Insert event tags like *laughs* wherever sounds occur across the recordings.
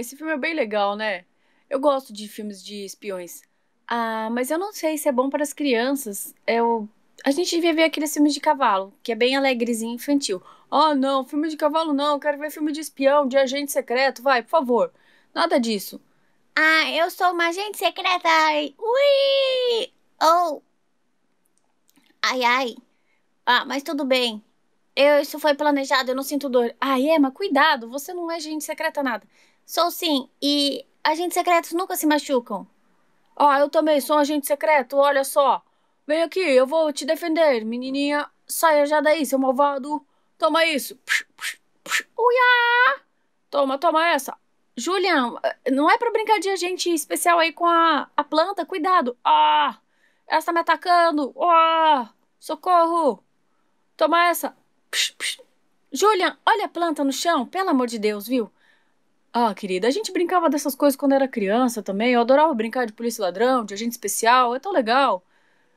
esse filme é bem legal, né? Eu gosto de filmes de espiões. Ah, mas eu não sei se é bom para as crianças. Eu... É a gente devia ver aqueles filmes de cavalo, que é bem alegrezinho infantil. Oh, não, filme de cavalo não, eu quero ver filme de espião, de agente secreto, vai, por favor. Nada disso. Ah, eu sou uma agente secreta. Ui! Oh! Ai, ai. Ah, mas tudo bem. Eu, isso foi planejado, eu não sinto dor. Ah, Emma, cuidado, você não é agente secreta nada. Sou sim, e agentes secretos nunca se machucam. Ah, eu também sou um agente secreto, olha só. Vem aqui, eu vou te defender, menininha. Saia já daí, seu malvado. Toma isso. Uiá! Toma, toma essa. Julian, não é pra brincar de agente especial aí com a, a planta, cuidado. Ah! Ela tá me atacando. Ah! Socorro! Toma essa. Psh, psh. Julian, olha a planta no chão, pelo amor de Deus, viu? Ah, querida, a gente brincava dessas coisas quando era criança também. Eu adorava brincar de polícia ladrão, de agente especial, é tão legal.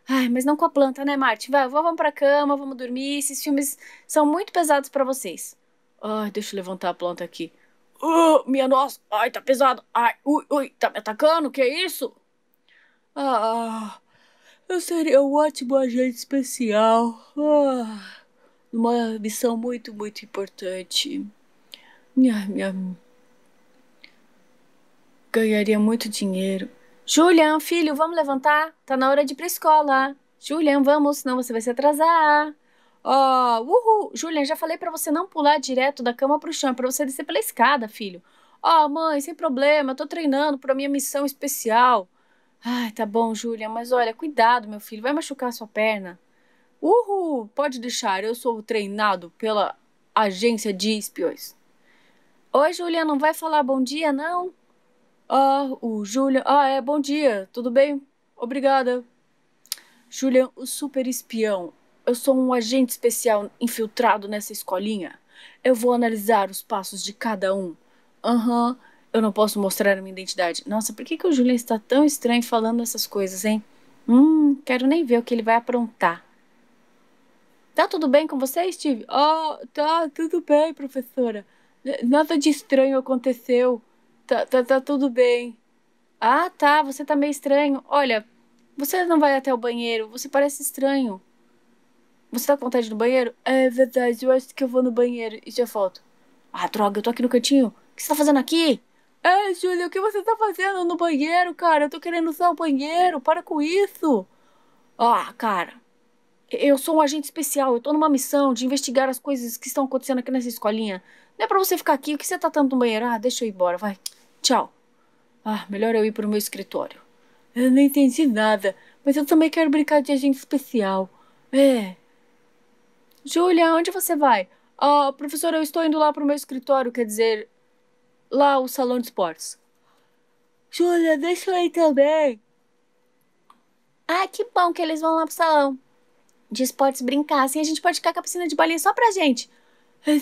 Ai, mas não com a planta, né, Marte? Vai, vamos pra cama, vamos dormir. Esses filmes são muito pesados para vocês. Ai, deixa eu levantar a planta aqui. Uh, minha nossa, ai, tá pesado. Ai, ui, ui, tá me atacando? Que é isso? Ah, eu seria um ótimo agente especial. Ah, uma missão muito, muito importante. Minha, minha. Ganharia muito dinheiro. Julian, filho, vamos levantar? Tá na hora de ir pra escola. Julian, vamos, senão você vai se atrasar. Ó, oh, uhul. Julian, já falei para você não pular direto da cama pro chão, é pra você descer pela escada, filho. Ó, oh, mãe, sem problema, tô treinando pra minha missão especial. Ai, tá bom, Julian, mas olha, cuidado, meu filho, vai machucar sua perna. Uhul, pode deixar, eu sou treinado pela agência de espiões. Oi, Julian, não vai falar bom dia, não? Ah, o Julian. Ah, é, bom dia. Tudo bem? Obrigada. Julian, o super espião. Eu sou um agente especial infiltrado nessa escolinha. Eu vou analisar os passos de cada um. Aham, uhum, eu não posso mostrar a minha identidade. Nossa, por que, que o Julian está tão estranho falando essas coisas, hein? Hum, quero nem ver o que ele vai aprontar. Tá tudo bem com você, Steve? Oh, tá, tudo bem, professora. Nada de estranho aconteceu. Tá, tá, tá tudo bem. Ah, tá, você tá meio estranho. Olha, você não vai até o banheiro, você parece estranho. Você tá com vontade no banheiro? É verdade, eu acho que eu vou no banheiro e já volto. Ah, droga, eu tô aqui no cantinho. O que você tá fazendo aqui? É, Júlia, o que você tá fazendo no banheiro, cara? Eu tô querendo usar o banheiro, para com isso. Ah, cara, eu sou um agente especial, eu tô numa missão de investigar as coisas que estão acontecendo aqui nessa escolinha. Não é pra você ficar aqui, o que você tá tanto no banheiro? Ah, deixa eu ir embora, vai. Tchau. Ah, melhor eu ir pro meu escritório. Eu não entendi nada, mas eu também quero brincar de agente especial. É. Júlia, onde você vai? Ah, oh, professora, eu estou indo lá pro meu escritório, quer dizer, lá o salão de esportes. Júlia, deixa eu ir também. Ah, que bom que eles vão lá pro salão de esportes brincar, assim a gente pode ficar com a piscina de balinha só pra gente.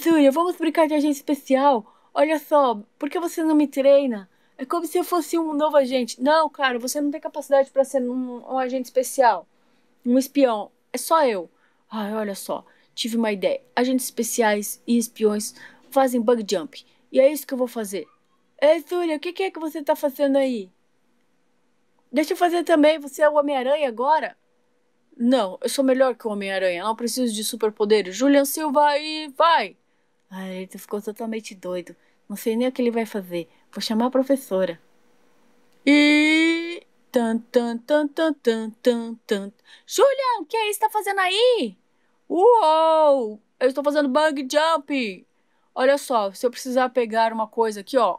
Súria, vamos brincar de agente especial? Olha só, por que você não me treina? É como se eu fosse um novo agente. Não, cara, você não tem capacidade para ser um, um, agente especial, um espião. É só eu. Ai, olha só, tive uma ideia. Agentes especiais e espiões fazem bug jump. E é isso que eu vou fazer. Ei, Súria, o que, que é que você tá fazendo aí? Deixa eu fazer também, você é o Homem-Aranha agora? Não, eu sou melhor que o Homem-Aranha, não preciso de superpoderes. Julian Silva e vai! Ah, ele ficou totalmente doido. Não sei nem o que ele vai fazer. Vou chamar a professora. E. Tan, tan, tan, tan, tan, tan, tan. Julian, o que é isso que tá fazendo aí? Uou! Eu estou fazendo bug jump! Olha só, se eu precisar pegar uma coisa aqui, ó.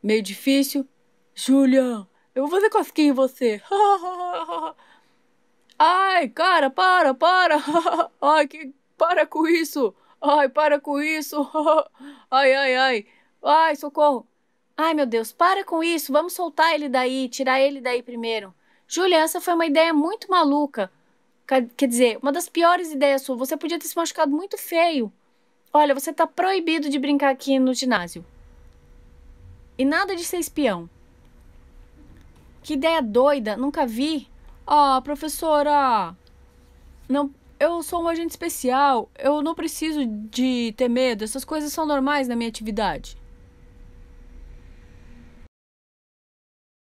Meio difícil. Julian, eu vou fazer cosquinha em você. *laughs* Ai, cara, para, para! *laughs* Ai, que. Para com isso! Ai, para com isso! *laughs* Ai, ai, ai! Ai, socorro! Ai, meu Deus, para com isso! Vamos soltar ele daí, tirar ele daí primeiro. julia essa foi uma ideia muito maluca. Quer dizer, uma das piores ideias sua. Você podia ter se machucado muito feio. Olha, você tá proibido de brincar aqui no ginásio. E nada de ser espião. Que ideia doida, nunca vi. Ah, professora, não, eu sou um agente especial, eu não preciso de ter medo, essas coisas são normais na minha atividade.